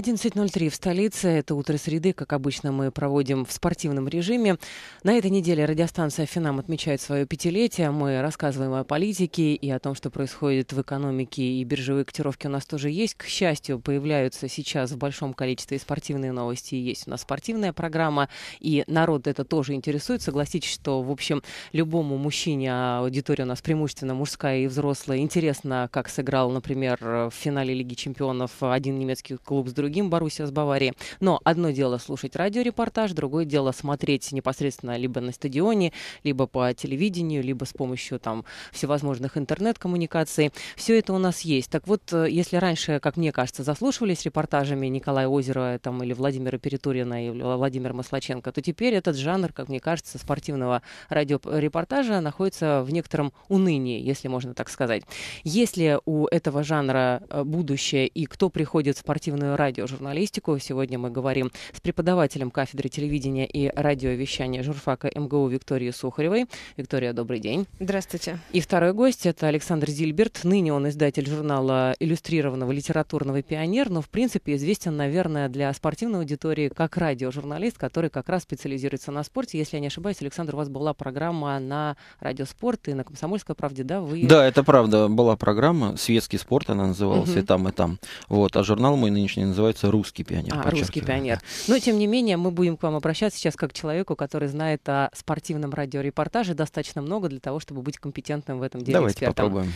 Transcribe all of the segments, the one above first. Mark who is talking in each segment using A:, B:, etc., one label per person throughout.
A: 11.03 в столице. Это утро среды. Как обычно, мы проводим в спортивном режиме. На этой неделе радиостанция «Финам» отмечает свое пятилетие. Мы рассказываем о политике и о том, что происходит в экономике. И биржевые котировки у нас тоже есть. К счастью, появляются сейчас в большом количестве спортивные новости. Есть у нас спортивная программа. И народ это тоже интересует. Согласитесь, что, в общем, любому мужчине, а аудитория у нас преимущественно мужская и взрослая, интересно, как сыграл, например, в финале Лиги чемпионов один немецкий клуб с другим другим Боруссия с Баварией. Но одно дело слушать радиорепортаж, другое дело смотреть непосредственно либо на стадионе, либо по телевидению, либо с помощью там всевозможных интернет-коммуникаций. Все это у нас есть. Так вот, э, если раньше, как мне кажется, заслушивались репортажами Николая Озера там, или Владимира Перетурина или Владимира Маслаченко, то теперь этот жанр, как мне кажется, спортивного радиорепортажа находится в некотором унынии, если можно так сказать. Есть ли у этого жанра э, будущее и кто приходит в спортивную радио радиожурналистику. Сегодня мы говорим с преподавателем кафедры телевидения и радиовещания журфака МГУ Викторией Сухаревой. Виктория, добрый день. Здравствуйте. И второй гость — это Александр Зильберт. Ныне он издатель журнала иллюстрированного литературного «Пионер», но, в принципе, известен, наверное, для спортивной аудитории как радиожурналист, который как раз специализируется на спорте. Если я не ошибаюсь, Александр, у вас была программа на радиоспорт и на «Комсомольской правде», да? Вы... Да, это
B: правда. Была программа «Светский спорт», она называлась, угу. и там, и там. Вот. А журнал мой нынешний называется «Русский пионер». А, «Русский пионер».
A: Но, тем не менее, мы будем к вам обращаться сейчас как к человеку, который знает о спортивном радиорепортаже достаточно много для того, чтобы быть компетентным в этом деле Давайте экспертом. попробуем.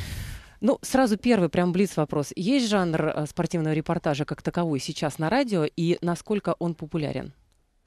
A: Ну, сразу первый, прям близ вопрос. Есть жанр э, спортивного репортажа как таковой сейчас на радио, и насколько он популярен?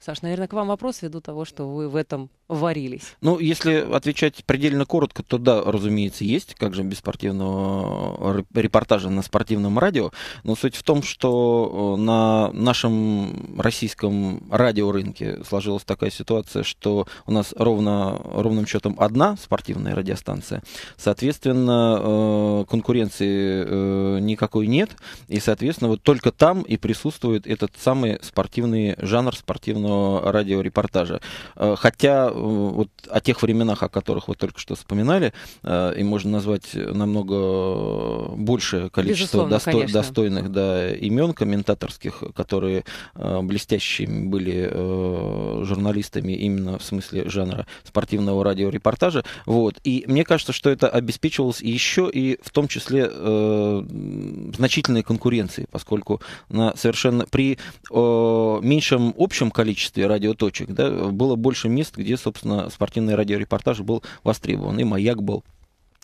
A: Саш, наверное, к вам вопрос ввиду того, что вы в этом варились?
B: Ну, если отвечать предельно коротко, то да, разумеется, есть, как же без спортивного э, репортажа на спортивном радио. Но суть в том, что э, на нашем российском радиорынке сложилась такая ситуация, что у нас ровно, ровным счетом одна спортивная радиостанция. Соответственно, э, конкуренции никакой нет. И, соответственно, вот только там и присутствует этот самый спортивный жанр спортивного радиорепортажа. Хотя вот о тех временах, о которых вы только что вспоминали, э, и можно назвать намного большее количество досто- достойных да, имен комментаторских, которые э, блестящими были э, журналистами именно в смысле жанра спортивного радиорепортажа. Вот. И мне кажется, что это обеспечивалось еще и в том числе значительной конкуренцией, поскольку на совершенно при меньшем общем количестве радиоточек да, было больше мест, где собственно, спортивный радиорепортаж был востребован. И «Маяк» был,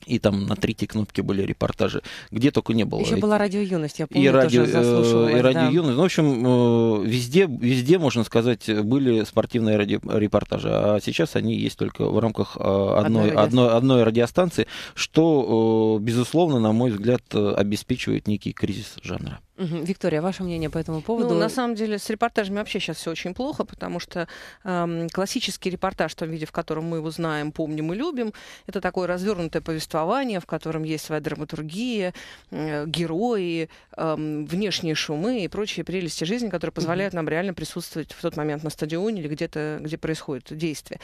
B: и там на третьей кнопке были репортажи, где только не было. Еще была радио юность, я помню, и радио, тоже И радио э, да. юность. Ну, в общем, э, везде, везде, можно сказать, были спортивные радиорепортажи а сейчас они есть только в рамках э, одной, одной, радиостанции. одной, одной радиостанции, что, безусловно, на мой взгляд, обеспечивает некий кризис жанра.
A: Угу. Виктория, ваше мнение по этому поводу? Ну, на самом
C: деле, с репортажами вообще сейчас все очень плохо, потому что эм, классический репортаж в том виде, в котором мы его знаем, помним и любим, это такое развернутое повествование, в котором есть своя драматургия, э, герои, э, внешние шумы и прочие прелести жизни, которые позволяют угу. нам реально присутствовать в тот момент на стадионе или где-то, где происходит действие.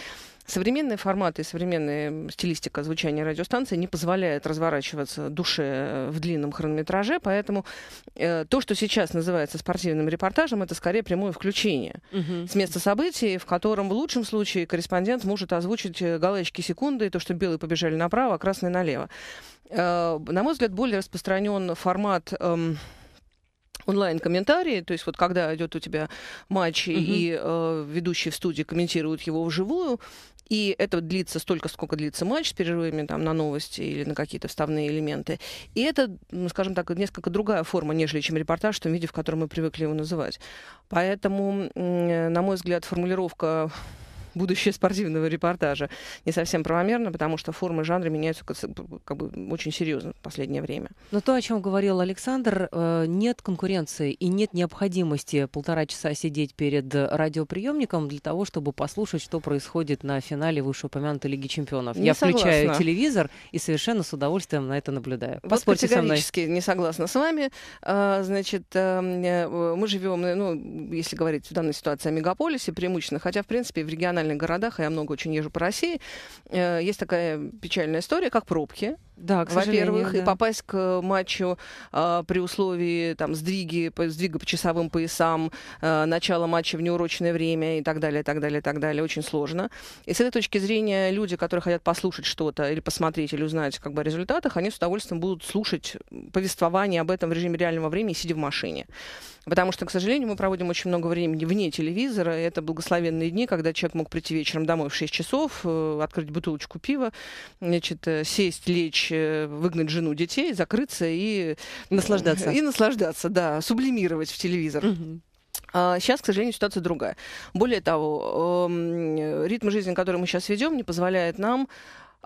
C: Современные форматы и современная стилистика звучания радиостанции не позволяет разворачиваться душе э, в длинном хронометраже, поэтому э, то, что сейчас называется спортивным репортажем, это скорее прямое включение угу. с места событий, в котором в лучшем случае корреспондент может озвучить э, галочки секунды, и то, что белые побежали направо, а красные налево. Э, на мой взгляд, более распространен формат... Э, онлайн-комментарии, то есть вот когда идет у тебя матч угу. и э, ведущие в студии комментируют его вживую, и это длится столько, сколько длится матч с перерывами там, на новости или на какие-то вставные элементы. И это, скажем так, несколько другая форма, нежели чем репортаж в том виде, в котором мы привыкли его называть. Поэтому, э, на мой взгляд, формулировка будущее спортивного репортажа. Не совсем правомерно, потому что формы жанра меняются как бы очень серьезно в последнее время.
A: Но то, о чем говорил Александр, э, нет конкуренции и нет необходимости полтора часа сидеть перед радиоприемником для того, чтобы послушать, что происходит на финале вышеупомянутой Лиги Чемпионов. Не Я согласна. включаю телевизор и совершенно с удовольствием на это наблюдаю. Вот категорически
C: со мной. не согласна с вами. А, значит, эм, э, мы живем, ну, если говорить в данной ситуации о мегаполисе преимущественно, хотя, в принципе, в региональном провинциальных городах, а я много очень езжу по России, э, есть такая печальная история, как пробки да, во-первых, да. и попасть к э, матчу э, при условии там, сдвиги, по, сдвига по часовым поясам, э, начала матча в неурочное время и так далее, и так далее, и так далее, очень сложно. И с этой точки зрения люди, которые хотят послушать что-то или посмотреть, или узнать как бы, о результатах, они с удовольствием будут слушать повествование об этом в режиме реального времени, сидя в машине. Потому что, к сожалению, мы проводим очень много времени вне телевизора, и это благословенные дни, когда человек мог прийти вечером домой в 6 часов, э, открыть бутылочку пива, значит, э, сесть, лечь, дочь, э, выгнать жену, детей, закрыться и... Наслаждаться. И наслаждаться, да, сублимировать в телевизор. А сейчас, к сожалению, ситуация другая. Более того, эм, ритм жизни, который мы сейчас ведем, не позволяет нам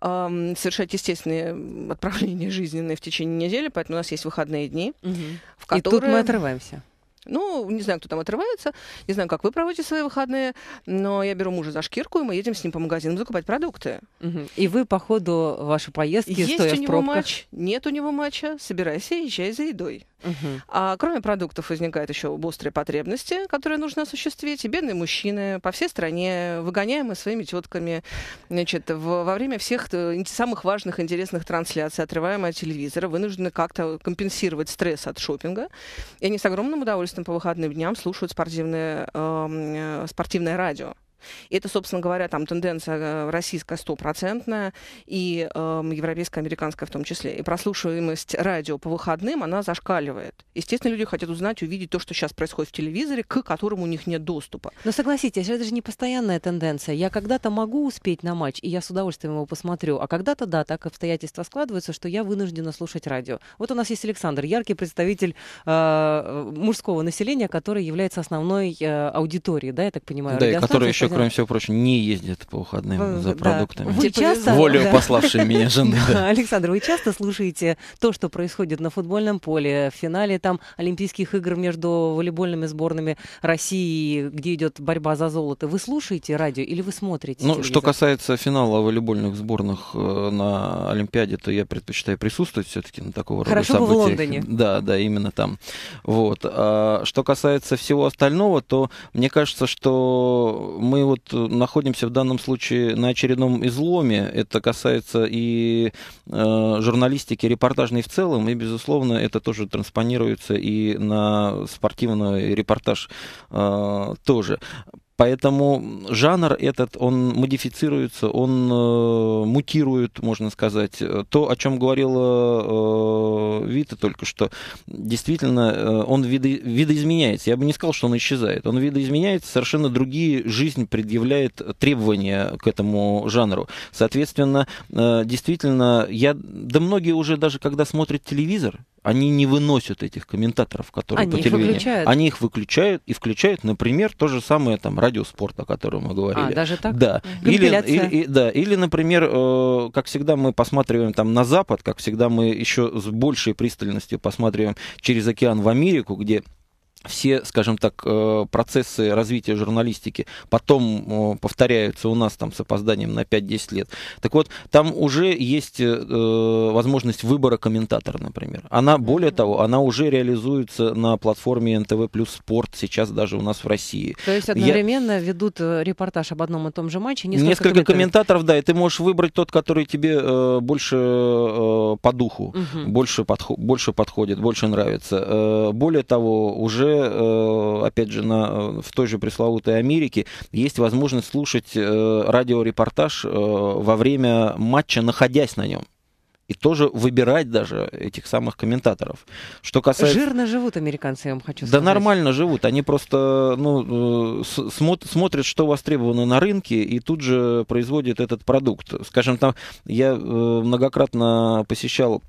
C: эм, совершать естественные отправления жизненные в течение недели, поэтому у нас есть выходные дни. Угу. В которые... И тут мы отрываемся. Ну, не знаю, кто там отрывается, не знаю, как вы проводите свои выходные, но я беру мужа за шкирку, и мы едем с ним по магазинам закупать продукты. Угу. И вы по ходу вашей поездки, Есть стоя у него в пробках... матч, нет у него матча, собирайся и езжай за едой. Угу. А кроме продуктов возникают еще острые потребности, которые нужно осуществить. И бедные мужчины по всей стране, выгоняемые своими тетками, значит, в, во время всех э, самых важных, интересных трансляций, отрываемые от телевизора, вынуждены как-то компенсировать стресс от шопинга. И они с огромным удовольствием по выходным дням слушают спортивное, эм, э, спортивное радио это, собственно говоря, там тенденция э, российская стопроцентная, и э, европейская, американская в том числе. И прослушиваемость радио по выходным, она зашкаливает. Естественно, люди хотят узнать, увидеть то, что сейчас происходит в телевизоре, к которому у них нет доступа.
A: Но согласитесь, это же не постоянная тенденция. Я когда-то могу успеть на матч, и я с удовольствием его посмотрю. А когда-то, да, так обстоятельства складываются, что я вынуждена слушать радио. Вот у нас есть Александр, яркий представитель э, э мужского населения, который является основной э, аудиторией, да, я так понимаю, да, и который еще еще, кроме
B: всего прочего, не ездит по выходным за продуктами. Вы часто... Волю да. пославшей меня жены.
A: Александр, вы часто слушаете то, что происходит на футбольном поле, в финале там Олимпийских игр между волейбольными сборными России, где идет борьба за золото. Вы слушаете радио или вы смотрите? Ну, что
B: касается финала волейбольных сборных э, на Олимпиаде, то я предпочитаю присутствовать все-таки на такого рода событиях. Хорошо в Лондоне. Да, да, именно там. Вот. А что касается всего остального, то мне кажется, что мы мы вот э, находимся в данном случае на очередном изломе. Это касается и э, журналистики репортажной в целом, и, безусловно, это тоже транспонируется и на спортивный репортаж э, тоже. Поэтому жанр этот, он модифицируется, он э, мутирует, можно сказать. То, о чем говорила э, Вита только что, действительно, э, он видо, видоизменяется. Я бы не сказал, что он исчезает. Он видоизменяется, совершенно другие жизни предъявляет требования к этому жанру. Соответственно, э, действительно, я, да многие уже даже, когда смотрят телевизор, они не выносят этих комментаторов, которые они по телевидению. Их выключают. Они их выключают и включают, например, то же самое там радиоспорт, о котором мы говорили. А, даже так? Да. Или, или, да. или, например, э, как всегда мы посматриваем там на Запад, как всегда мы еще с большей пристальностью посматриваем через океан в Америку, где все, скажем так, э, процессы развития журналистики потом повторяются у нас там с опозданием на 5-10 лет. Так вот, там уже есть э, э, возможность выбора комментатора, например. Она, более того, она уже реализуется на платформе НТВ плюс спорт сейчас даже у нас в России. То есть одновременно
A: Я... ведут репортаж об одном и том же матче? Несколько, несколько
B: комментаторов. да, и ты можешь выбрать тот, который тебе больше по духу, угу. больше, подхо... больше подходит, больше нравится. более того, уже уже, э, опять же, на, э, в той же пресловутой Америке есть возможность слушать э, радиорепортаж во время матча, находясь на нем и тоже выбирать даже этих самых комментаторов. Что касается...
A: Жирно живут американцы, я вам хочу сказать. Да
B: нормально живут. Они просто ну, смотрят, что востребовано на рынке, и тут же производят этот продукт. Скажем, там я многократно посещал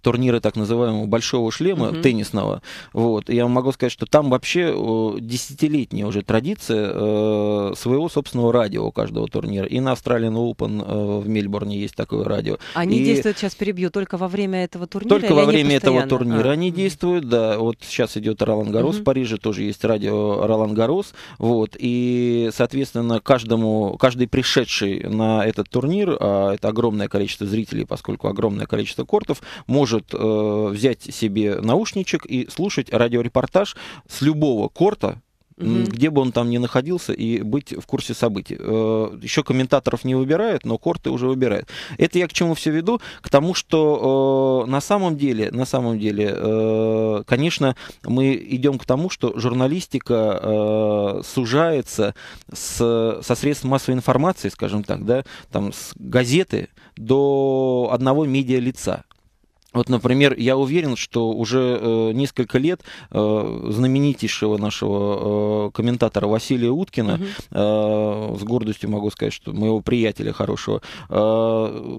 B: турниры так называемого большого шлема угу. теннисного. Вот. Я могу сказать, что там вообще э, десятилетняя уже традиция э, своего собственного радио каждого турнира. И на Australian Open э, в Мельбурне есть такое радио. Они и... действуют,
A: сейчас перебью, только во время этого турнира? Только во время этого турнира
B: а. они угу. действуют, да. Вот сейчас идет Ролан Гарос, угу. в Париже тоже есть радио Ролан Гарос. Вот. И, соответственно, каждому, каждый пришедший на этот турнир, а это огромное количество зрителей, поскольку огромное количество кортов, может может э, взять себе наушничек и слушать радиорепортаж с любого корта, угу. где бы он там ни находился, и быть в курсе событий. Э, еще комментаторов не выбирают, но корты уже выбирают. Это я к чему все веду? К тому, что э, на самом деле, на самом деле, э, конечно, мы идем к тому, что журналистика э, сужается с, со средств массовой информации, скажем так, да, там с газеты до одного медиа лица. Вот, например, я уверен, что уже э, несколько лет э, знаменитейшего нашего э, комментатора Василия Уткина, угу. э, с гордостью могу сказать, что моего приятеля хорошего, э,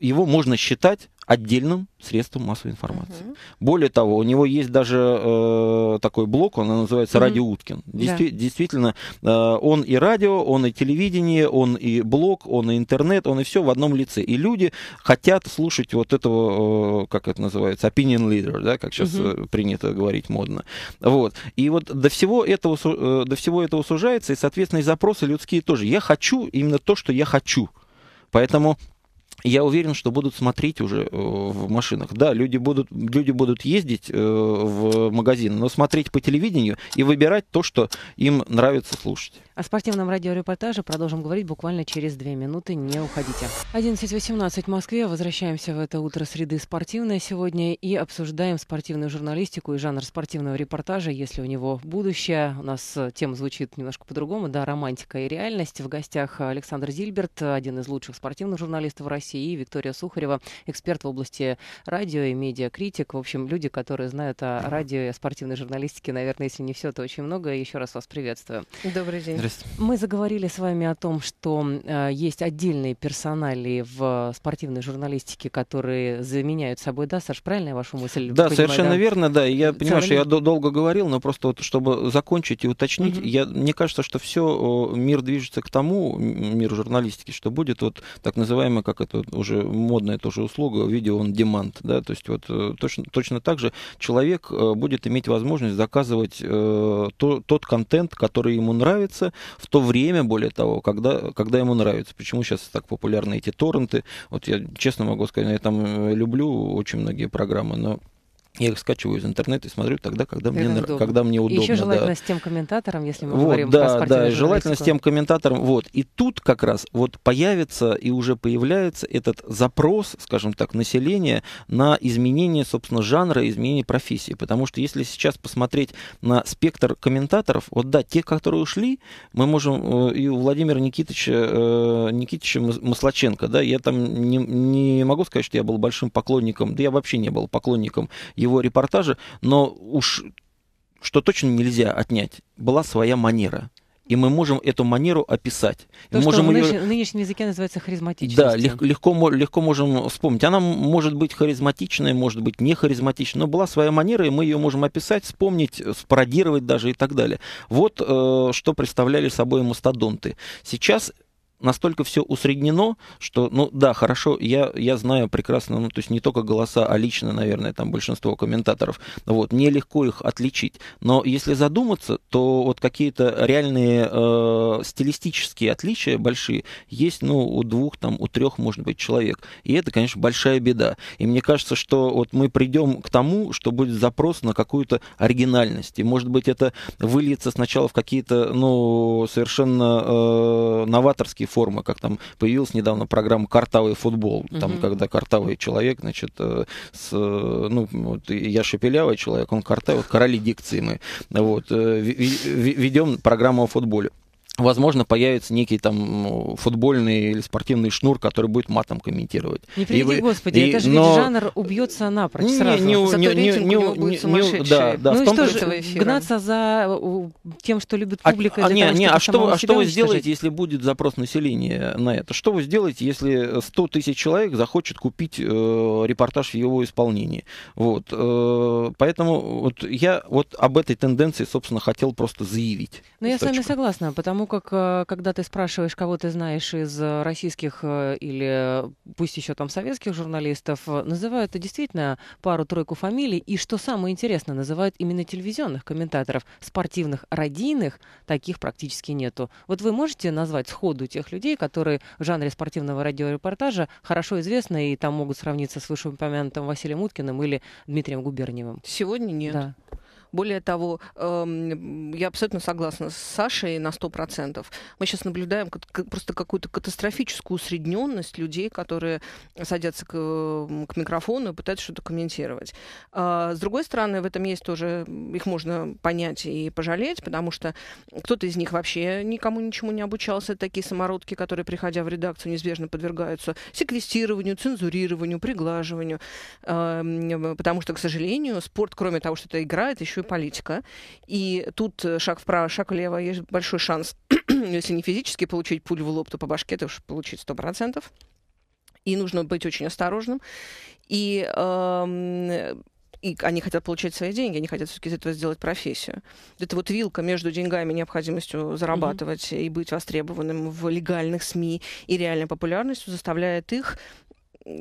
B: его можно считать отдельным средством массовой информации. Угу. Более того, у него есть даже э, такой блок, он называется угу. «Радио Уткин». Действи- да. Действительно, э, он и радио, он и телевидение, он и блог, он и интернет, он и все в одном лице. И люди хотят слушать вот этого, э, как это называется, opinion leader, да, как сейчас угу. Э, принято говорить модно. Вот. И вот до всего, этого, э, до всего этого сужается, и, соответственно, и запросы людские тоже. Я хочу именно то, что я хочу. Поэтому я уверен, что будут смотреть уже э, в машинах. Да, люди будут, люди будут ездить э, в магазин, но смотреть по телевидению и выбирать то, что им нравится слушать.
A: О спортивном радиорепортаже продолжим говорить буквально через две минуты. Не уходите. 11.18 в Москве. Возвращаемся в это утро среды спортивное сегодня и обсуждаем спортивную журналистику и жанр спортивного репортажа, если у него будущее. У нас э, тема звучит немножко по-другому, да, романтика и реальность. В гостях Александр Зильберт, один из лучших спортивных журналистов России, и Виктория Сухарева, эксперт в области радио и медиакритик. В общем, люди, которые знают о радио и о спортивной журналистике, наверное, если не все, то очень много. Еще раз вас приветствую. Добрый день. Здрасте. Мы заговорили с вами о том, что э, есть отдельные персонали в спортивной журналистике, которые заменяют собой, да, Саш, правильно я мысль? Да, понимаю, совершенно да?
B: верно, да. Я понимаю, что я долго говорил, но просто вот чтобы закончить и уточнить, угу. я, мне кажется, что все мир движется к тому, мир журналистики, что будет вот так называемая, как это уже модная тоже услуга, видео он демант, да, то есть вот э, точно, точно так же человек э, будет иметь возможность заказывать э, то, тот контент, который ему нравится, в то время, более того, когда, когда ему нравится. Почему сейчас так популярны эти торренты? Вот я честно могу сказать, я там э, люблю очень многие программы, но я их скачиваю из интернета и смотрю тогда, когда, мне, удобно. когда мне удобно. И еще желательно да. с тем комментатором, если мы вот, говорим да, про спортивную Да, желательно с тем комментатором. Вот. И тут как раз вот появится и уже появляется этот запрос, скажем так, населения на изменение, собственно, жанра, изменение профессии. Потому что если сейчас посмотреть на спектр комментаторов, вот да, те, которые ушли, мы можем э, и у Владимира э, Никитича, Никитича Маслаченко, да, я там не, не могу сказать, что я был большим поклонником, да я вообще не был поклонником его его репортажа, но уж что точно нельзя отнять, была своя манера. И мы можем эту манеру описать. То, мы можем в ее... в
A: нынешнем языке называется харизматичность. Да, лег,
B: легко, легко можем вспомнить. Она может быть харизматичная, может быть не харизматичная, но была своя манера, и мы ее можем описать, вспомнить, спародировать даже и так далее. Вот э, что представляли собой мастодонты. Сейчас настолько все усреднено, что, ну да, хорошо, я, я знаю прекрасно, ну то есть не только голоса, а лично, наверное, там большинство комментаторов. Вот, мне легко их отличить. Но если задуматься, то вот какие-то реальные э, стилистические отличия большие есть, ну, у двух, там, у трех, может быть, человек. И это, конечно, большая беда. И мне кажется, что вот мы придем к тому, что будет запрос на какую-то оригинальность. И, может быть, это выльется сначала в какие-то, ну, совершенно э, новаторские формы, как там появилась недавно программа «Картавый футбол», mm-hmm. там, когда картавый человек, значит, э, с, э, ну, вот, я шепелявый человек, он картавый, вот, короли дикции мы, вот, э, ведем программу о футболе возможно, появится некий там футбольный или спортивный шнур, который будет матом комментировать. Не приведи, и вы, господи, и, это же но... ведь жанр
A: убьется напрочь не, сразу. Не, не, Зато не, не, не, будет
B: сумасшедший. Да, да, ну и что же,
A: гнаться за тем, что любит публика? А, а не, того, не, а что, а что вы сделаете,
B: если будет запрос населения на это? Что вы сделаете, если 100 тысяч человек захочет купить э, репортаж в его исполнении? Вот, э, поэтому вот я вот об этой тенденции, собственно, хотел просто заявить. Но ну, я с вами
A: согласна, потому потому как, э, когда ты спрашиваешь, кого ты знаешь из э, российских э, или пусть еще там советских журналистов, называют действительно пару-тройку фамилий, и что самое интересное, называют именно телевизионных комментаторов, спортивных, радийных, таких практически нету. Вот вы можете назвать сходу тех людей, которые в жанре спортивного радиорепортажа хорошо известны и там могут сравниться с вышеупомянутым Василием Уткиным или Дмитрием Губерниевым?
C: Сегодня нет. Да. Более того, эм, я абсолютно согласна с Сашей на 100%. Мы сейчас наблюдаем просто какую-то катастрофическую усредненность людей, которые садятся к, эм, к микрофону и пытаются что-то комментировать. А, с другой стороны, в этом есть тоже, их можно понять и пожалеть, потому что кто-то из них вообще никому ничему не обучался. Такие самородки, которые, приходя в редакцию, неизбежно подвергаются секвестированию, цензурированию, приглаживанию. Эм, потому что, к сожалению, спорт, кроме того, что это игра, это еще и политика. И тут э, шаг вправо, шаг влево, есть большой шанс, если не физически получить пулю в лоб, то по башке это уж получить сто процентов И нужно быть очень осторожным. И э, и они хотят получать свои деньги, они хотят все-таки из этого сделать профессию. Это вот вилка между деньгами, необходимостью зарабатывать mm-hmm. и быть востребованным в легальных СМИ и реальной популярностью заставляет их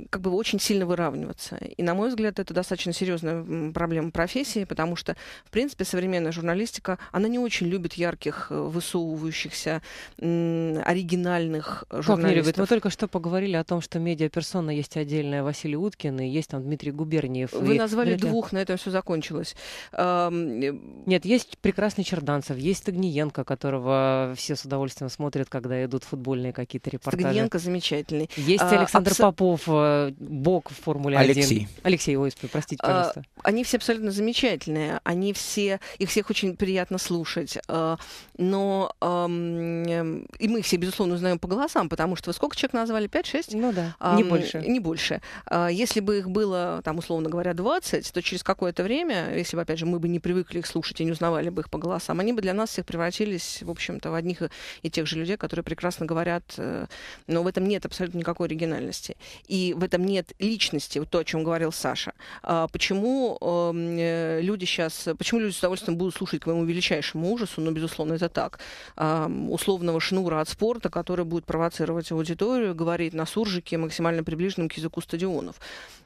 C: как бы очень сильно выравниваться. И, на мой взгляд, это достаточно серьезная проблема профессии, потому что, в принципе, современная журналистика, она не очень любит ярких, э, высовывающихся, оригинальных журналистов. Как не любит? Мы только что поговорили о том, что медиаперсона есть отдельная Василий Уткин и есть там Дмитрий
A: Губерниев. Вы и... назвали Дмитрий... двух,
C: на этом все закончилось. Э, Нет, есть прекрасный
A: Черданцев, есть Стагниенко, которого все с удовольствием смотрят, когда идут футбольные какие-то репортажи. Стагниенко замечательный. Есть а, Александр а, абсо... Попов, в э, бок в Формуле Алексей. 1? Алексей. Алексей, простите, а, пожалуйста.
C: Они все абсолютно замечательные. Они все, их всех очень приятно слушать. Э, но эм, и мы их все, безусловно, узнаем по голосам, потому что сколько человек назвали? 5-6? Ну да, не больше. Не больше. А, если бы их было, там, условно говоря, 20, то через какое-то время, если бы, опять же, мы бы не привыкли их слушать и не узнавали бы их по голосам, они бы для нас всех превратились, в общем-то, в одних и тех же людей, которые прекрасно говорят, э, но в этом нет абсолютно никакой оригинальности. И и в этом нет личности, вот то, о чем говорил Саша. А, почему эм, э, люди сейчас, почему люди с удовольствием будут слушать к моему величайшему ужасу, но, ну, безусловно, это так, условного шнура от спорта, который будет провоцировать аудиторию, говорить на суржике, максимально приближенном к языку стадионов.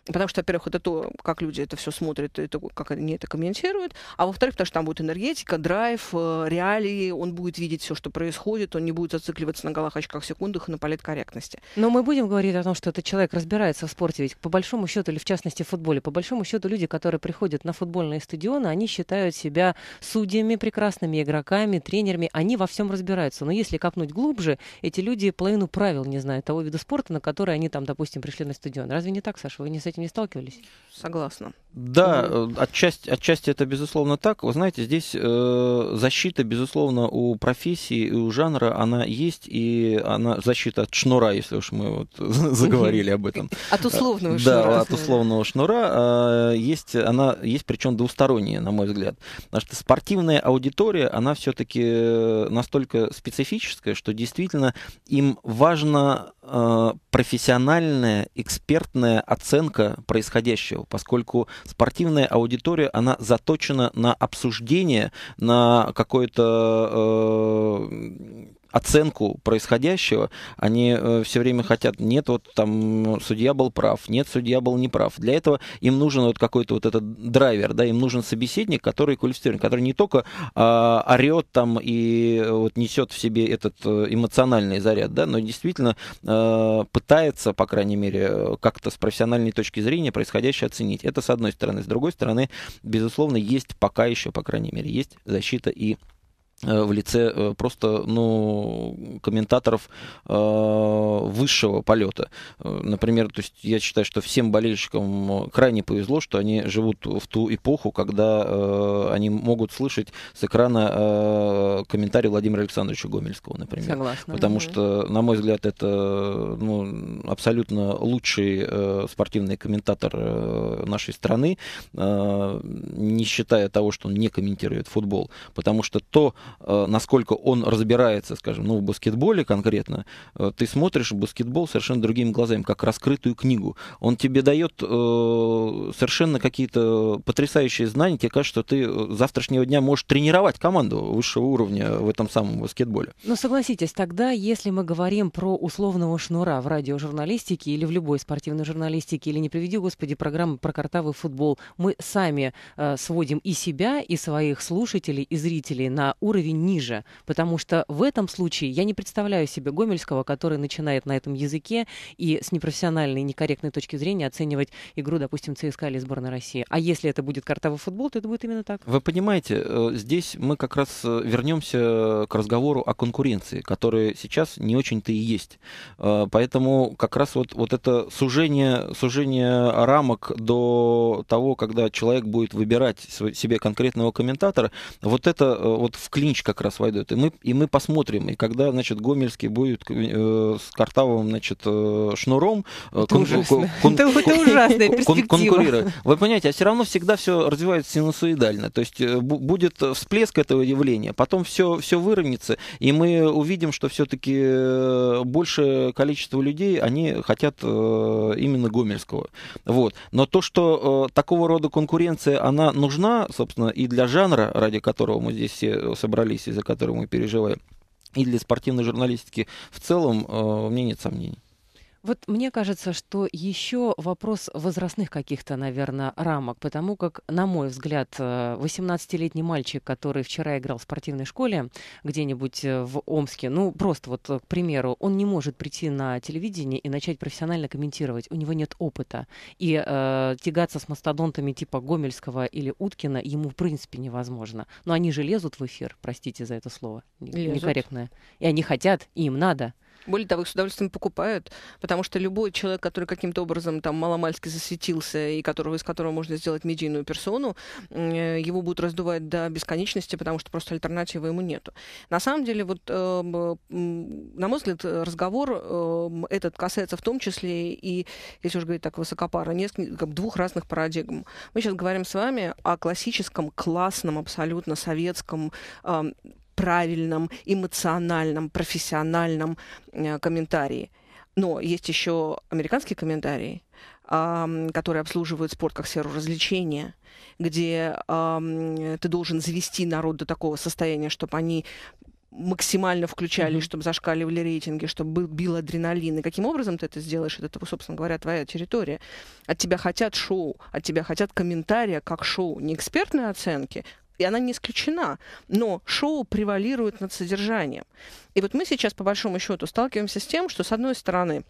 C: Потому что, во-первых, это то, как люди это все смотрят, это как они это комментируют. А во-вторых, потому что там будет энергетика, драйв, э, реалии, он будет видеть все, что происходит, он не будет зацикливаться на голах, очках, секундах и на политкорректности.
A: Но мы будем говорить о том, что этот человек раз разбирается в спорте, ведь по большому счету, или в частности в футболе, по большому счету люди, которые приходят на футбольные стадионы, они считают себя судьями, прекрасными игроками, тренерами, они во всем разбираются. Но если копнуть глубже, эти люди половину правил не знают того вида спорта, на который они там, допустим, пришли на стадион. Разве не так, Саша? Вы не с этим не сталкивались?
C: Согласна.
B: Да, mm отчасти, отчасти это безусловно так. Вы знаете, здесь э, защита, безусловно, у профессии и у жанра она есть, и она защита от шнура, если уж мы вот заговорили об этом этом. От условного да, э, шнура. Да, от условного шнура. Э, есть, она, есть причем двусторонняя, на мой взгляд. Потому что спортивная аудитория, она все-таки э, настолько специфическая, что действительно им важно профессиональная, экспертная оценка происходящего, поскольку спортивная аудитория, она заточена на обсуждение, на какое-то э, оценку происходящего, они э, все время хотят, нет, вот там судья был прав, нет, судья был не прав. Для этого им нужен вот какой-то вот этот драйвер, да, им нужен собеседник, который квалифицирован, который не только э, а, орет там и э, вот несет в себе этот э, эмоциональный заряд, да, но действительно э, пытается, по крайней мере, как-то с профессиональной точки зрения происходящее оценить. Это с одной стороны. С другой стороны, безусловно, есть пока еще, по крайней мере, есть защита и Э, в лице э, просто ну, комментаторов э, высшего полета. Э, например, то есть я считаю, что всем болельщикам крайне повезло, что они живут в ту эпоху, когда э, они могут слышать с экрана э, комментарий Владимира Александровича Гомельского, например. Согласна. Потому что, на мой взгляд, это ну, абсолютно лучший э, спортивный комментатор э, нашей страны, э, не считая того, что он не комментирует футбол. Потому что то, Э, насколько он разбирается, скажем, ну, в баскетболе конкретно, э, ты смотришь баскетбол совершенно другими глазами, как раскрытую книгу. Он тебе дает э, совершенно какие-то потрясающие знания, тебе кажется, что ты завтрашнего дня можешь тренировать команду высшего уровня в этом самом баскетболе.
A: Но ну, согласитесь, тогда, если мы говорим про условного шнура в радиожурналистике или в любой спортивной журналистике, или, не приведи господи, программы про картавый футбол, мы сами э, сводим и себя, и своих слушателей, и зрителей на уровень уровень ниже, потому что в этом случае я не представляю себе Гомельского, который начинает на этом языке и с непрофессиональной, некорректной точки зрения оценивать игру, допустим, ЦСКА или сборной России. А если это будет картовый футбол, то это будет именно так.
B: Вы понимаете, э, здесь мы как раз э, вернемся к разговору о конкуренции, которая сейчас не очень-то и есть. Э, поэтому как раз вот, вот это сужение, сужение рамок до того, когда человек будет выбирать себе конкретного комментатора, вот это вот вклинивается Гринч как раз войдет. И мы, и мы посмотрим. И когда, значит, Гомельский будет э, с картавым, значит, шнуром... ужасная перспектива. конкурировать. Вы понимаете, а все равно всегда все развивается синусоидально. То есть э, будет всплеск этого явления, потом все, все выровняется, и мы увидим, что все-таки э, большее количество людей, они хотят э, именно Гомельского. Вот. Но то, что такого рода конкуренция, она нужна, собственно, и для жанра, ради которого мы здесь все собрались, собрались, из-за которой мы переживаем, и для спортивной журналистики в целом, э, у меня нет сомнений.
A: Вот мне кажется, что еще вопрос возрастных каких-то, наверное, рамок, потому как, на мой взгляд, 18-летний э, мальчик, который вчера играл в спортивной школе где-нибудь э, в Омске, ну, просто вот, э, к примеру, он не может прийти на телевидение и начать профессионально комментировать, у него нет опыта. И э, тягаться с мастодонтами типа Гомельского или Уткина ему, в принципе, невозможно. Но они же лезут в эфир, простите за это слово, лезут. некорректное. И они хотят, и им надо.
C: Более того, их с удовольствием покупают, потому что любой человек, который каким-то образом там маломальски засветился, и которого, из которого можно сделать медийную персону, э, его будут раздувать до бесконечности, потому что просто альтернативы ему нету. На самом деле, вот, эм, э, на мой взгляд, разговор эм, этот касается в том числе и, если уж говорить так высокопарно, несколько, двух разных парадигм. Мы сейчас говорим с вами о классическом, классном, абсолютно советском эм, правильном, эмоциональном, профессиональном э, комментарии. Но есть еще американские комментарии, которые обслуживают спорт как сферу развлечения, где ты должен завести народ до такого состояния, чтобы они максимально включали, mm-hmm. чтобы зашкаливали рейтинги, чтобы был, бил адреналин. И каким образом ты это сделаешь? Это, собственно говоря, твоя территория. От тебя хотят шоу, от тебя хотят комментария как шоу. Не экспертные оценки, и она не исключена, но шоу превалирует над содержанием. И вот мы сейчас, по большому счету, сталкиваемся с тем, что, с одной стороны,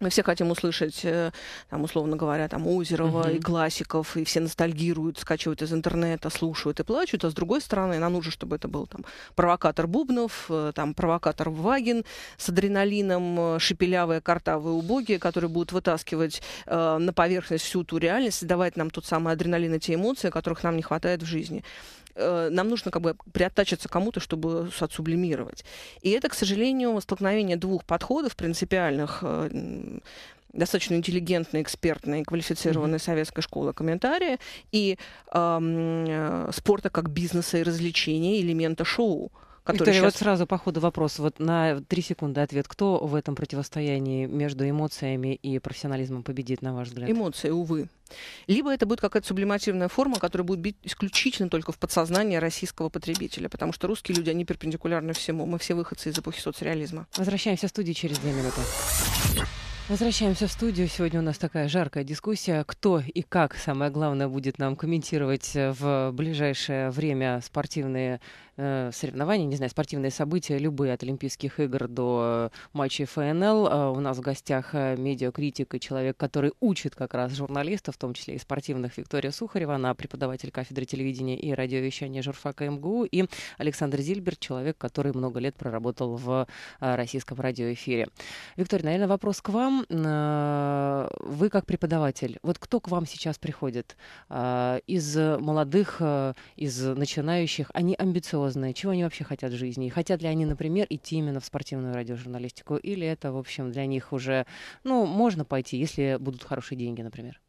C: мы все хотим услышать, э, там, условно говоря, там Озерова угу. и классиков, и все ностальгируют, скачивают из интернета, слушают и плачут. А с другой стороны, нам нужно, чтобы это был там провокатор Бубнов, э, там провокатор Вагин с адреналином, э, шепелявые, картавые, убогие, которые будут вытаскивать э, на поверхность всю ту реальность и давать нам тот самый адреналин и те эмоции, которых нам не хватает в жизни э, нам нужно как бы приоттачиться кому-то, чтобы отсублимировать. И это, к сожалению, столкновение двух подходов принципиальных э, достаточно интеллигентные, экспертные, квалифицированные mm-hmm. советская школа комментарии и эм, э, спорта как бизнеса и развлечения элемента шоу. mm который Виктория, сейчас... вот сразу по ходу вопроса вот на три секунды ответ. Кто в этом противостоянии между эмоциями и профессионализмом победит, на ваш взгляд? Эмоции, увы. Либо это будет какая-то сублимативная форма, которая будет бить исключительно только в подсознание российского потребителя, потому что русские люди, они перпендикулярны всему. Мы все выходцы из эпохи соцреализма.
A: Возвращаемся в студию через две минуты. Возвращаемся в студию. Сегодня у нас такая жаркая дискуссия. Кто и как, самое главное, будет нам комментировать в ближайшее время спортивные Э, соревнования, не знаю, спортивные события, любые от Олимпийских игр до э, матчей ФНЛ. Э, у нас в гостях медиакритик и человек, который учит как раз журналистов, в том числе и спортивных, Виктория Сухарева. Она преподаватель кафедры телевидения и радиовещания журфака МГУ. И Александр Зильбер, человек, который много лет проработал в российском радиоэфире. Виктория, наверное, вопрос к вам. Вы как преподаватель, вот кто к вам сейчас приходит? Из молодых, из начинающих, они амбициозны серьезные, чего они вообще хотят в жизни, и хотят ли они, например, идти именно в спортивную радиожурналистику, или это, в общем, для них уже, ну,
C: можно пойти, если будут хорошие деньги, например?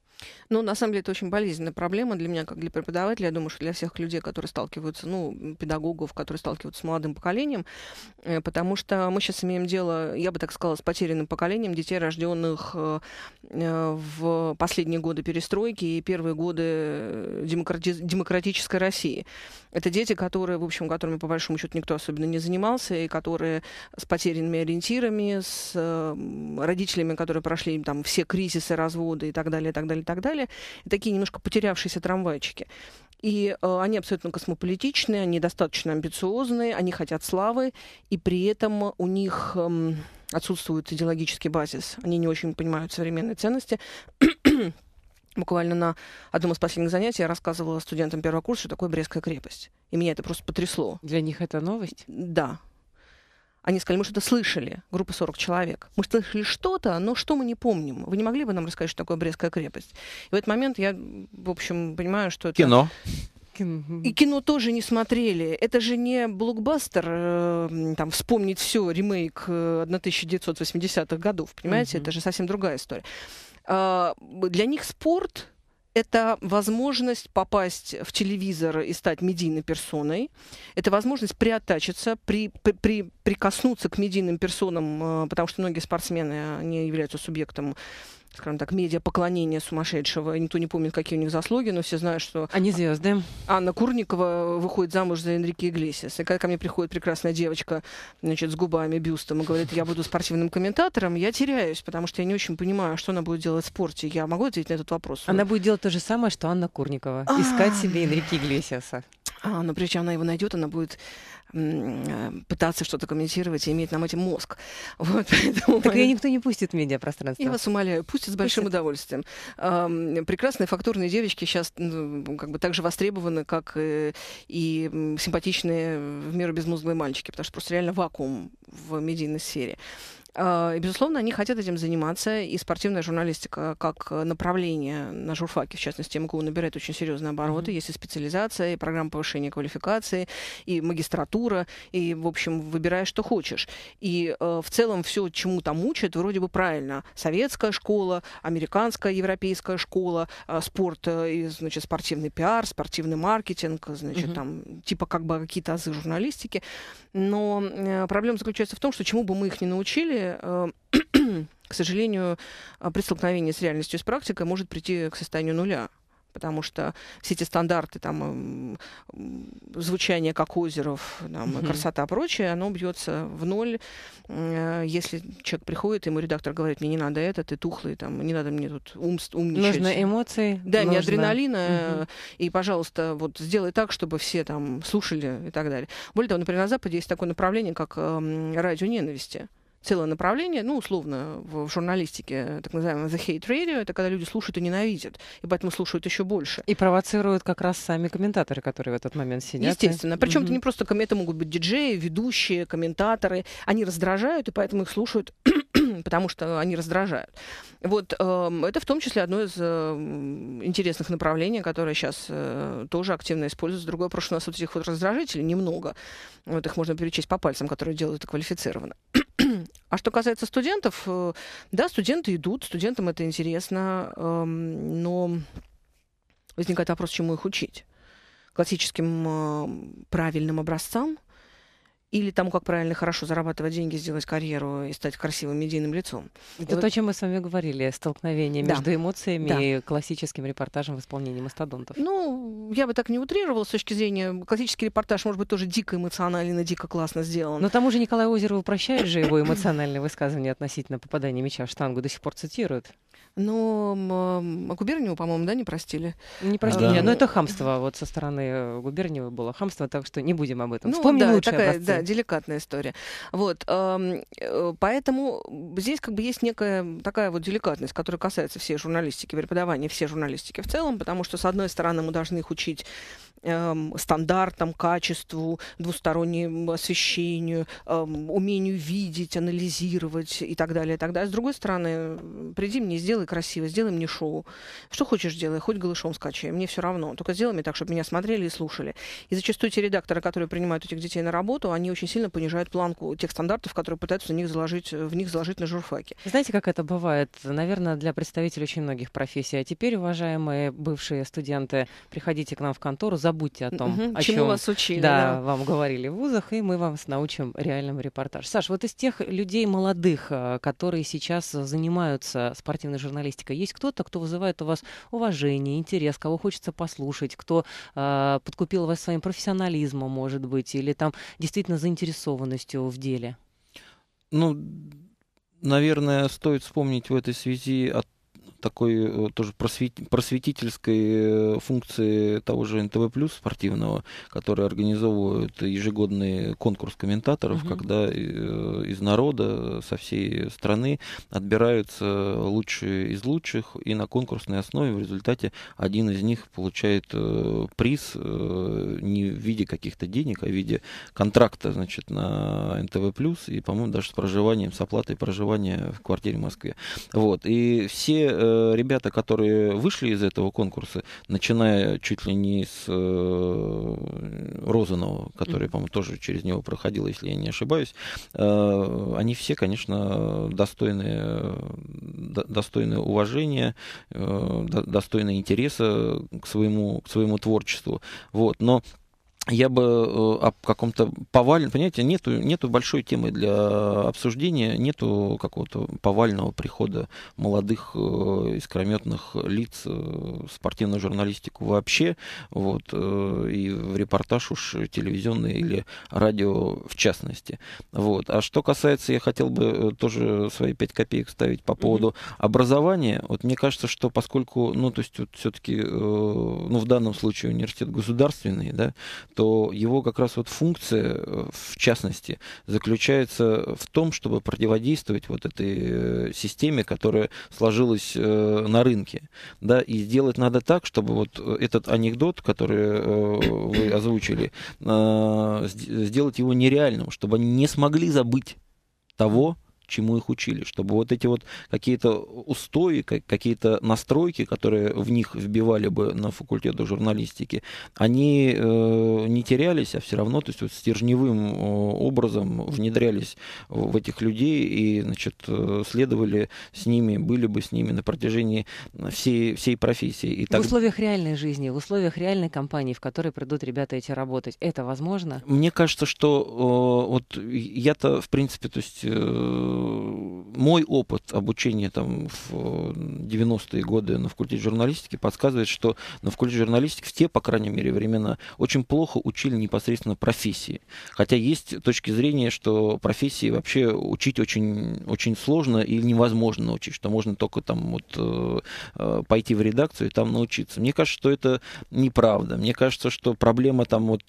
C: Ну, на самом деле, это очень болезненная проблема для меня, как для преподавателя. Я думаю, что для всех людей, которые сталкиваются, ну, педагогов, которые сталкиваются с молодым поколением, э, потому что мы сейчас имеем дело, я бы так сказала, с потерянным поколением детей, рожденных э, э, в последние годы перестройки и первые годы демократи демократической России. Это дети, которые, в общем, которыми, по большому счету, никто особенно не занимался, и которые с потерянными ориентирами, с родителями, которые прошли там все кризисы, разводы и так далее, и так далее, так далее, и такие немножко потерявшиеся трамвайчики. И э, они абсолютно космополитичные, они достаточно амбициозные, они хотят славы, и при этом у них э, отсутствует идеологический базис. Они не очень понимают современные ценности. Буквально на одном из последних занятий я рассказывала студентам первого курса, что такое Брестская крепость. И меня это просто потрясло. Для них это новость? Да. Они сказали, мы что-то слышали, группа 40 человек. Мы слышали что-то, но что мы не помним. Вы не могли бы нам рассказать, что такое Брестская крепость? И в этот момент я, в общем, понимаю, что это... Кино. И кино тоже не смотрели. Это же не блокбастер, э, там, вспомнить все, ремейк 1980-х э, годов, понимаете? Mm-hmm. Это же совсем другая история. Э, для них спорт это возможность попасть в телевизор и стать медийной персоной. Это возможность приотачиться, при, при, при, прикоснуться к медийным персонам, э, потому что многие спортсмены не являются субъектом скажем так, медиа поклонение сумасшедшего. Никто не помнит, какие у них заслуги, но все знают, что... Они звезды. Анна Курникова выходит замуж за Энрике Иглесиас. И когда ко мне приходит прекрасная девочка, значит, с губами, бюстом, и говорит, я буду спортивным комментатором, я теряюсь, потому что я не очень понимаю, что она будет делать в спорте. Я могу ответить на этот вопрос? Она
A: будет делать то же самое, что
C: Анна Курникова. А. Искать себе Энрике Иглесиаса. А, но прежде чем она его найдет, она будет э, пытаться что-то комментировать и иметь нам этим мозг. Вот, поэтому... Так и никто не пустит в медиапространство. Я вас умоляю, пустят с большим пустит. удовольствием. Прекрасные фактурные девочки сейчас ну, как бы так же востребованы, как э, и, и симпатичные в меру безмозглые мальчики, потому что просто реально вакуум в медийной сфере. А, и, безусловно, они хотят этим заниматься, и спортивная журналистика как э, направление на журфаке, в частности, МГУ, набирает очень серьезные обороты. Mm-hmm. Есть и специализация, и программа повышения квалификации, и магистратура, и, в общем, выбираешь, что хочешь. И э, в целом все, чему там учат, вроде бы правильно. Советская школа, американская, европейская школа, э, спорт, э, значит, спортивный пиар, спортивный маркетинг, значит, mm-hmm. там, типа как бы какие-то азы журналистики. Но э, проблема заключается в том, что чему бы мы их не научили, история, э, к сожалению, э, при столкновении с реальностью и с практикой может прийти к состоянию нуля потому что все эти стандарты, там, звучание как озеров, там, mm-hmm. красота и прочее, оно бьется в ноль. Э, если человек приходит, ему редактор говорит, мне не надо это, ты тухлый, там, не надо мне тут ум, умничать. Нужно эмоции. Да, нужно... мне адреналина, mm-hmm. и, пожалуйста, вот сделай так, чтобы все там слушали и так далее. Более того, например, на Западе есть такое направление, как эм, радио ненависти целое направление, ну, условно, в журналистике, э, так называемое the hate radio, это когда люди слушают и ненавидят, и поэтому слушают еще больше.
A: И провоцируют как раз сами комментаторы, которые в этот момент сидят. Естественно. Причем это не
C: просто комменты, могут быть диджеи, ведущие, комментаторы. Они раздражают, и поэтому их слушают потому что они раздражают. Вот эм, это в том числе одно из эм, интересных направлений, которое сейчас э, тоже активно используется. Другое, просто у нас вот этих вот раздражителей немного. Вот их можно перечесть по пальцам, которые делают это квалифицированно. А что касается студентов, э, да, студенты идут, студентам это интересно, эм, но возникает вопрос, чему их учить. Классическим эм, правильным образцам – или тому, как правильно хорошо зарабатывать деньги, сделать карьеру и стать красивым медийным лицом. Это и то, о чем
A: мы с вами говорили, столкновение
C: да. между эмоциями да.
A: и классическим репортажем в исполнении мастодонтов.
C: Ну, я бы так не утрировала с точки зрения... Классический репортаж, может быть, тоже дико эмоционален и дико классно сделан. Но
A: тому же Николай Озеров упрощает же его эмоциональные высказывания относительно попадания мяча в штангу, до сих пор цитируют
C: но ну, а Губерниеву, по-моему, да, не простили? Не простили, да. но ну, это
A: хамство вот со стороны э, Губерниева было. Хамство, так что не будем об этом. Ну, Вспомним да, лучшие такая, Да,
C: деликатная история. Вот, э, поэтому здесь как бы есть некая такая вот деликатность, которая касается всей журналистики, преподавания всей журналистики в целом, потому что, с одной стороны, мы должны их учить эм, стандартам, качеству, двустороннему освещению, эм, умению видеть, анализировать и так далее, и так далее. С другой стороны, приди мне сделай сделай красиво, сделай мне шоу. Что хочешь делай, хоть голышом скачай, мне все равно. Только сделай мне так, чтобы меня смотрели и слушали. И зачастую те редакторы, которые принимают этих детей на работу, они очень сильно понижают планку тех стандартов, которые пытаются в них заложить, в них заложить на журфаке. Знаете,
A: как это бывает? Наверное, для представителей очень многих профессий. А теперь, уважаемые бывшие студенты, приходите к нам в контору, забудьте о том, угу, о чему чем вас учили. Да, да, вам говорили в вузах, и мы вам научим реальным репортаж. Саш, вот из тех людей молодых, э, которые сейчас занимаются спортивной журналистикой, журналистика. Есть кто-то, кто вызывает у вас уважение, интерес, кого хочется послушать, кто э, подкупил вас своим профессионализмом, может быть, или там действительно заинтересованностью в деле?
B: Ну, наверное, стоит вспомнить в этой связи о такой э, тоже просвет, просветительской э, функции того же НТВ плюс спортивного, которые организовывают ежегодный конкурс комментаторов, угу. когда э, из народа со всей страны отбираются лучшие из лучших, и на конкурсной основе в результате один из них получает приз не в виде каких-то денег, а в виде контракта, значит, на НТВ плюс и, по-моему, даже с проживанием, с оплатой проживания в квартире в Москве. Вот и все э, ребята, которые вышли из этого конкурса, начиная чуть ли не с э, Розанова, который, mm-hmm. по-моему, тоже через него проходил, если я не ошибаюсь, э, они все, конечно, достойны, до, достойны уважения, э, достойны интереса к своему, к своему творчеству. Вот. Но я бы э, о каком-то повальном, понимаете, нету, нету большой темы для обсуждения, нету какого-то повального прихода молодых э, искрометных лиц э, в спортивную журналистику вообще, вот, и в репортаж уж телевизионный или радио в частности. Вот. А что касается, я хотел бы тоже свои пять копеек ставить по поводу образования. Вот мне кажется, что поскольку, ну, то есть вот все-таки, ну, в данном случае университет государственный, да, то его как раз вот функция, э, в частности, заключается в том, чтобы противодействовать вот этой э, системе, которая сложилась э, на рынке. Да, и сделать надо так, чтобы вот этот анекдот, который вы озвучили, сделать его нереальным, чтобы они не смогли забыть того, чему их учили, чтобы вот эти вот какие-то устои, какие-то настройки, которые в них вбивали бы на факультету журналистики, они э, не терялись, а все равно, то есть вот стержневым э, образом внедрялись в этих людей и, значит, э, следовали с ними, были бы с ними на протяжении всей, всей профессии. И ну, в так... В
A: условиях реальной жизни, в условиях реальной компании, в которой придут ребята эти работать, это возможно?
B: Мне кажется, что э, вот я-то, в принципе, то есть э, Э, мой опыт обучения там, в 90-е э, годы на факультете журналистики подсказывает, что на факультете журналистики в те, по крайней мере, времена очень плохо учили непосредственно профессии. Хотя есть точки зрения, что профессии вообще учить очень, очень сложно или невозможно научить, что можно только там вот, э, пойти в редакцию и там научиться. Мне кажется, что это неправда. Мне кажется, что проблема там вот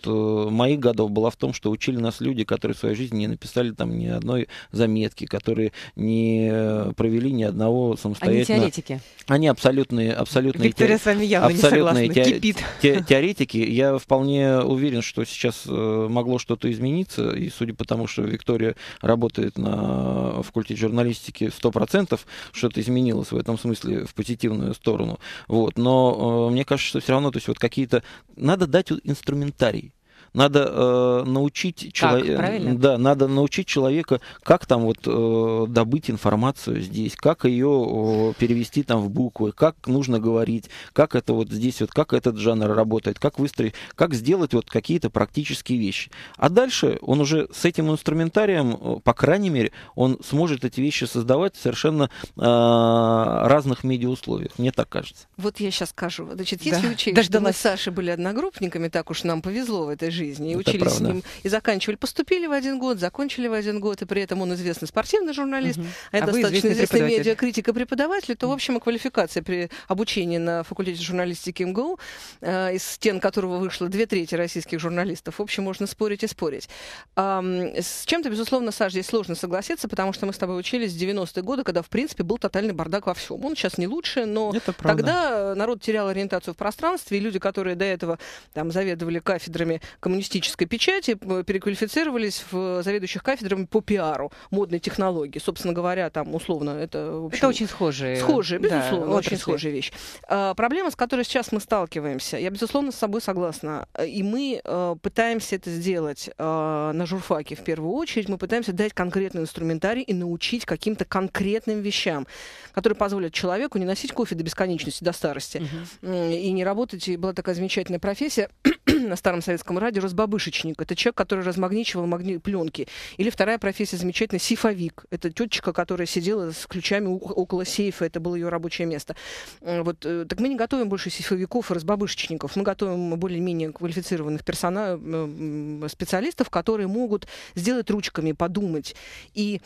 B: моих годов была в том, что учили нас люди, которые в своей жизни не написали там ни одной заметки, которые не э, провели ни одного самостоятельного Они теоретики. Они абсолютные, абсолютные. Виктория те... с вами явно абсолютные не согласна. Те... Кипит. Те... Теоретики. Я вполне уверен, что сейчас э, могло что-то измениться, и судя по тому, что Виктория работает на факультете журналистики 100%, что-то изменилось в этом смысле в позитивную сторону. Вот. Но э, мне кажется, что все равно, то есть вот какие-то... Надо дать инструментарий надо э, научить человека, да, надо научить человека, как там вот э, добыть информацию здесь, как ее э, перевести там в буквы, как нужно говорить, как это вот здесь вот, как этот жанр работает, как выстроить, как сделать вот какие-то практические вещи. А дальше он уже с этим инструментарием, э, по крайней мере, он сможет эти вещи создавать в совершенно э, разных условиях. мне так кажется.
C: Вот я сейчас скажу. Значит, если да. учесть, Дождалась. что мы с Сашей были одногруппниками, так уж нам повезло в этой жизни, жизни. И Это учились правда. с ним, и заканчивали. Поступили в один год, закончили в один год, и при этом он известный спортивный журналист, угу. а я а достаточно известный медиакритик и преподаватель, то, в общем, квалификация при обучении на факультете журналистики МГУ, э, из стен которого вышло две трети российских журналистов, в общем, можно спорить и спорить. Эм, с чем-то, безусловно, Саш, здесь сложно согласиться, потому что мы с тобой учились в 90-е годы, когда, в принципе, был тотальный бардак во всем. Он сейчас не лучше, но тогда народ терял ориентацию в пространстве, и люди, которые до этого там заведовали кафедрами коммуникации, коммунистической печати переквалифицировались в заведующих кафедрами по пиару модной технологии. Собственно говоря, там условно это... Общем, это очень схожие. Схожие, безусловно, да, очень схожая вещь. А, проблема, с которой сейчас мы сталкиваемся, я, безусловно, с собой согласна. Э, и мы а, пытаемся это сделать а, на журфаке в первую очередь. Мы пытаемся дать конкретный инструментарий и научить каким-то конкретным вещам, которые позволят человеку не носить кофе до бесконечности, до старости, угу. и не работать. И была такая замечательная профессия на старом советском радио разбабышечник. Это человек, который размагничивал магни... пленки. Или вторая профессия замечательная, сифовик, Это тетечка, которая сидела с ключами около сейфа. Это было ее рабочее место. Э, вот. Э, так мы не готовим больше сифовиков и разбабышечников. Мы готовим более-менее квалифицированных персонал... Э, специалистов, которые могут сделать ручками, подумать и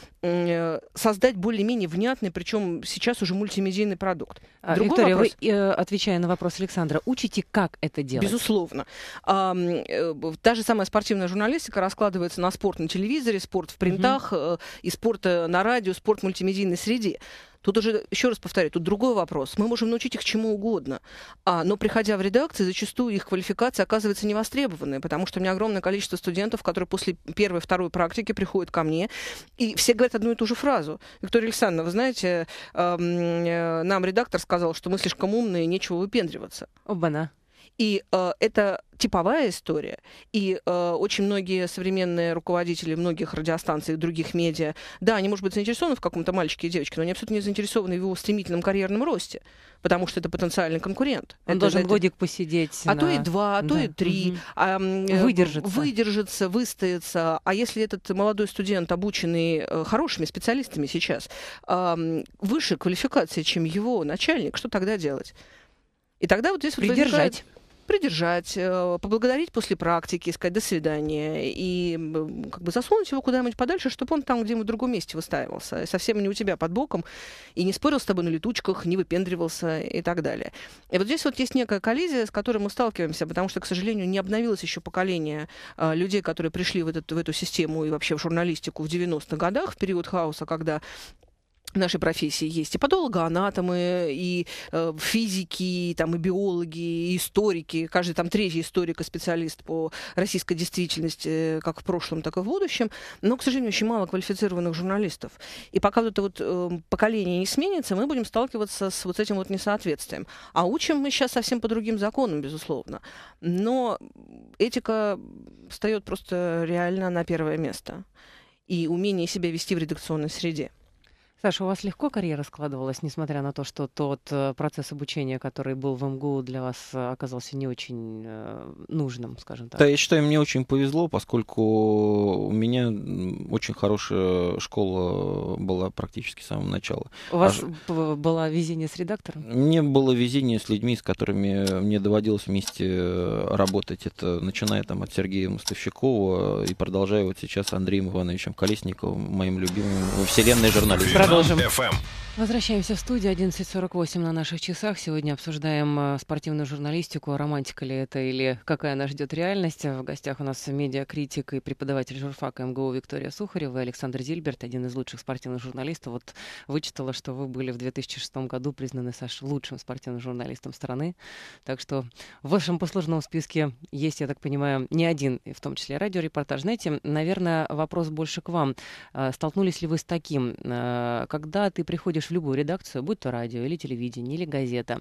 C: создать более-менее внятный, причем сейчас уже мультимедийный продукт. А, Другой Виктория, вопрос... вы, отвечая на вопрос Александра, учите, как это делать? Безусловно. Э, та же самая спортивная журналистика раскладывается на спорт на телевизоре, спорт в принтах mm и спорт э, на радио, спорт в мультимедийной среде. Тут уже, еще раз повторю, тут другой вопрос. Мы можем научить их чему угодно, а, но приходя в редакции, зачастую их квалификация оказывается невостребованной, потому что у меня огромное количество студентов, которые после первой, второй практики приходят ко мне, и все говорят одну и ту же фразу. Виктория Александровна, вы знаете, э, э, нам редактор сказал, что мы слишком умные, нечего выпендриваться. Оба-на. И э, это типовая история. И э, очень многие современные руководители многих радиостанций и других медиа, да, они, может быть, заинтересованы в каком-то мальчике и девочке, но они абсолютно не заинтересованы в его стремительном карьерном росте, потому что это потенциальный конкурент. Он это, должен это... годик посидеть. А на... то и два, а да. то и три. Угу. А, э, выдержится. Выдержится, выстоится. А если этот молодой студент, обученный э, хорошими специалистами сейчас, э, выше квалификации, чем его начальник, что тогда делать? И тогда вот здесь вот возникает придержать, э, поблагодарить после практики, сказать «до свидания» и как бы засунуть его куда-нибудь подальше, чтобы он там где-нибудь в другом месте выстаивался, совсем не у тебя под боком, и не спорил с тобой на летучках, не выпендривался и так далее. И вот здесь вот есть некая коллизия, с которой мы сталкиваемся, потому что, к сожалению, не обновилось еще поколение э, людей, которые пришли в, этот, в эту систему и вообще в журналистику в 90-х годах, в период хаоса, когда нашей профессии есть и патологоанатомы, и э, физики, и, там, и биологи, и историки. Каждый там третий историк и специалист по российской действительности, э, как в прошлом, так и в будущем. Но, к сожалению, очень мало квалифицированных журналистов. И пока вот это вот э, поколение не сменится, мы будем сталкиваться с вот этим вот несоответствием. А учим мы сейчас совсем по другим законам, безусловно. Но этика встает просто реально на первое место. И умение себя вести в редакционной среде. Саша, у вас легко карьера
A: складывалась, несмотря на то, что тот э, процесс обучения, который был в МГУ, для вас э, оказался не очень э, нужным, скажем так? Да, я
B: считаю, мне очень повезло, поскольку у меня очень хорошая школа была практически с самого начала. У вас
A: а... было везение с редактором?
B: Мне было везение с людьми, с которыми мне доводилось вместе работать. Это начиная там от Сергея Мостовщикова и продолжая вот сейчас Андреем Ивановичем Колесниковым, моим любимым во вселенной журналистом продолжим.
C: FM.
A: Возвращаемся в студию. 11.48 на наших часах. Сегодня обсуждаем э, спортивную журналистику. Романтика ли это или какая нас ждет реальность. В гостях у нас медиакритик и преподаватель журфака МГУ Виктория Сухарева и Александр Зильберт, один из лучших спортивных журналистов. Вот вычитала, что вы были в 2006 году признаны, Саш, лучшим спортивным журналистом страны. Так что в вашем послужном списке есть, я так понимаю, не один, в том числе радиорепортаж. Знаете, наверное, вопрос больше к вам. Э, столкнулись ли вы с таким? Э, когда ты приходишь в любую редакцию, будь то радио или телевидение, или газета,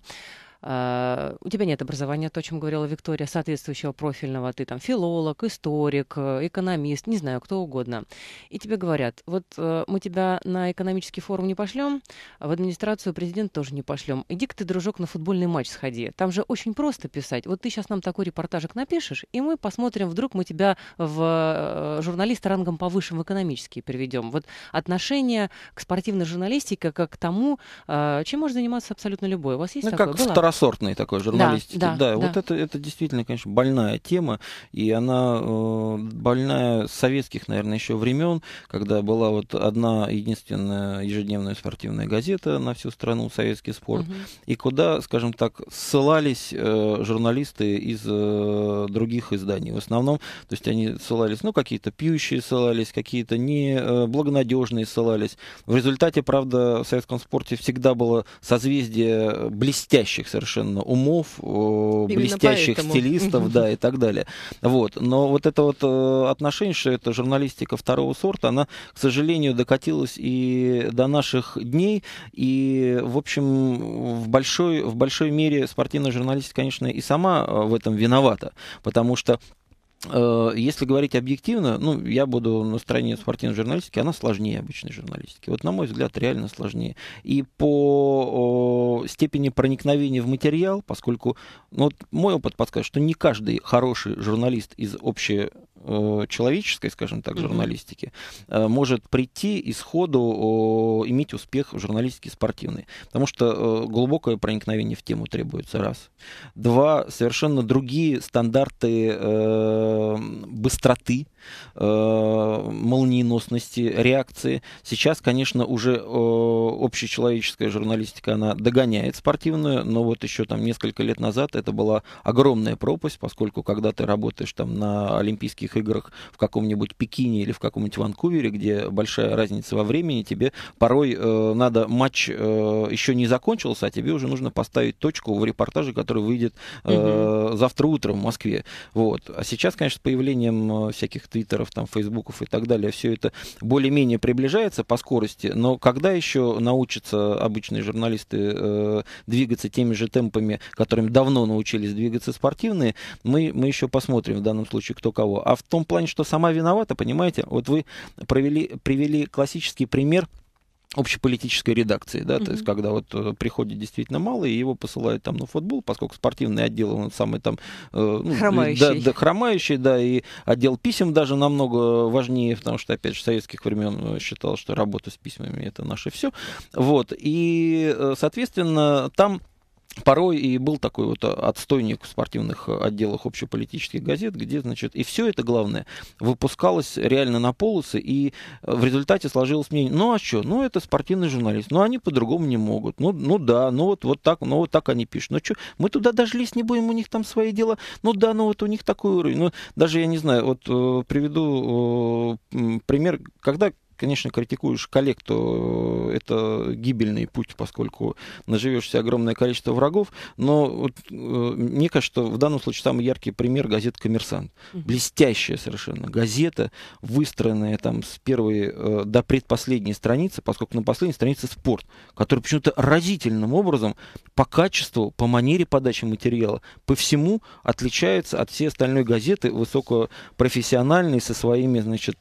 A: а, у тебя нет образования, то, о чем говорила Виктория, соответствующего профильного, ты там филолог, историк, э, экономист, не знаю, кто угодно. И тебе говорят, вот э, мы тебя на экономический форум не пошлем, в администрацию президент тоже не пошлем. Иди-ка ты, дружок, на футбольный матч сходи. Там же очень просто писать. Вот ты сейчас нам такой репортажик напишешь, и мы посмотрим, вдруг мы тебя в э, журналиста рангом повыше в экономический приведем. Вот отношение к спортивной журналистике как к тому, чем может заниматься абсолютно любой. У вас есть ну, такое? Как Была?
B: второсортной такой журналистики. Да, да, да, вот это, это действительно, конечно, больная тема, и она э, больная с советских, наверное, еще времен, когда была вот одна единственная ежедневная спортивная газета на всю страну «Советский спорт», угу. и куда, скажем так, ссылались э, журналисты из э, других изданий. В основном, то есть они ссылались, ну, какие-то пьющие ссылались, какие-то не э, благонадежные ссылались. В результате, правда, в советском спорте всегда было созвездие э, блестящих совершенно умов, э, Именно блестящих поэтому. стилистов, да, и так далее. Вот. Но вот это вот э, отношение, что это журналистика второго сорта, она, к сожалению, докатилась и до наших дней. И, в общем, в большой, в большой мере спортивная журналистика, конечно, и сама э, в этом виновата. Потому что Э, если говорить объективно, ну, я буду на стороне спортивной журналистики, она сложнее обычной журналистики. Вот, на мой взгляд, реально сложнее. И по о, степени проникновения в материал, поскольку, ну, вот мой опыт подсказывает, что не каждый хороший журналист из общей Э, человеческой, скажем так, журналистики, mm-hmm. может прийти и сходу иметь успех в журналистике спортивной. Потому что э, глубокое проникновение в тему требуется, раз. Два, совершенно другие стандарты э, быстроты, э, молниеносности, реакции. Сейчас, конечно, уже э, общечеловеческая журналистика, она догоняет спортивную, но вот еще там несколько лет назад это была огромная пропасть, поскольку когда ты работаешь там на Олимпийских Олимпийских играх в каком-нибудь Пекине или в каком-нибудь Ванкувере, где большая разница во времени, тебе порой э, надо матч э, еще не закончился, а тебе уже нужно поставить точку в репортаже, который выйдет э, угу. завтра утром в Москве. Вот. А сейчас, конечно, с появлением э, всяких твиттеров, там, фейсбуков и так далее, все это более-менее приближается по скорости, но когда еще научатся обычные журналисты э, двигаться теми же темпами, которыми давно научились двигаться спортивные, мы, мы еще посмотрим в данном случае кто кого. А в том плане, что сама виновата, понимаете, вот вы провели, привели классический пример общеполитической редакции, да, mm-hmm. то есть когда вот э, приходит действительно мало, и его посылают там на футбол, поскольку спортивный отдел, он самый там... Э, ну, хромающий. Да, да, хромающий, да, и отдел писем даже намного важнее, потому что, опять же, советских времен э, считал, что работа с письмами — это наше все. Вот, и, э, соответственно, там порой и был такой вот э, отстойник в спортивных э, отделах общеполитических газет, где, значит, и все это, главное, выпускалось реально на полосы, и э, в результате сложилось мнение, ну а что, ну это спортивный журналист, ну они по-другому не могут, ну, ну да, ну вот, вот так, ну вот так они пишут, ну что, мы туда дожились, не будем, у них там свои дела, ну да, ну вот у них такой уровень, ну даже, я не знаю, вот приведу пример, когда конечно, критикуешь коллег, то э, это гибельный путь, поскольку наживешь себе огромное количество врагов. Но вот, э, мне кажется, что в данном случае самый яркий пример газета «Коммерсант». Блестящая совершенно газета, выстроенная там с первой э, до предпоследней страницы, поскольку на последней странице спорт, который почему-то разительным образом по качеству, по манере подачи материала, по всему отличается от всей остальной газеты высокопрофессиональной со своими, значит,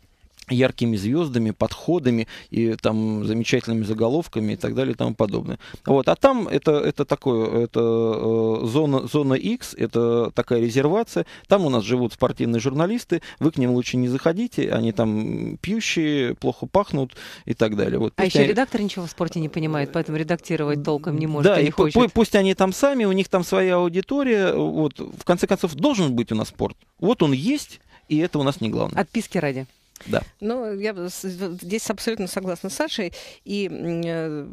B: яркими звездами, подходами и там замечательными заголовками и так далее и тому подобное. Вот. А там это, это такое, это э, зона, зона X, это такая резервация, там у нас живут спортивные журналисты, вы к ним лучше не заходите, они там пьющие, плохо пахнут и так далее. Вот, а еще они...
A: редактор ничего в спорте не понимает, поэтому редактировать толком не может а да, и не хочет. Пусть,
B: пусть они там сами, у них там своя аудитория, вот, в конце концов, должен быть у нас спорт. Вот он есть, и это у нас не главное.
A: Отписки ради.
B: Да.
C: Ну, я здесь абсолютно согласна с Сашей. И э,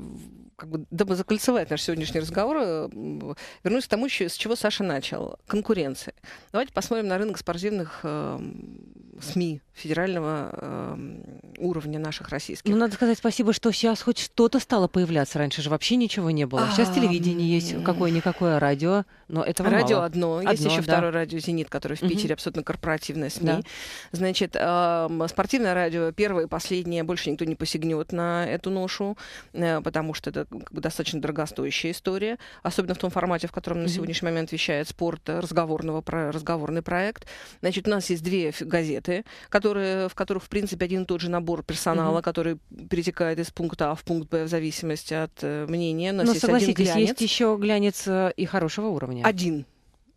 C: как бы дабы закольцевать наш сегодняшний разговор, э, вернусь к тому, с чего Саша начал. Конкуренция. Давайте посмотрим на рынок спортивных э, СМИ федерального э, уровня наших российских.
A: Ну, надо сказать спасибо, что сейчас хоть что-то стало появляться. Раньше же вообще ничего не было. Сейчас а, телевидение есть, какое-никакое радио, но этого Радио мало. одно. одно. Есть еще да. второе
C: радио «Зенит», которое в Питере угу. абсолютно корпоративное СМИ. Да. Значит, э, спортивное радио первое и последнее. Больше никто не посягнет на эту ношу, э, потому что это как бы достаточно дорогостоящая история, особенно в том формате, в котором на сегодняшний момент вещает спорт э, разговорного, про, разговорный проект. Значит, у нас есть две газеты, которые, в которых, в принципе, один и тот же набор персонала, mm который перетекает из пункта А в пункт Б в зависимости от э, мнения. У нас Но есть согласитесь, один глянец. есть
A: еще глянец э, и хорошего уровня. Один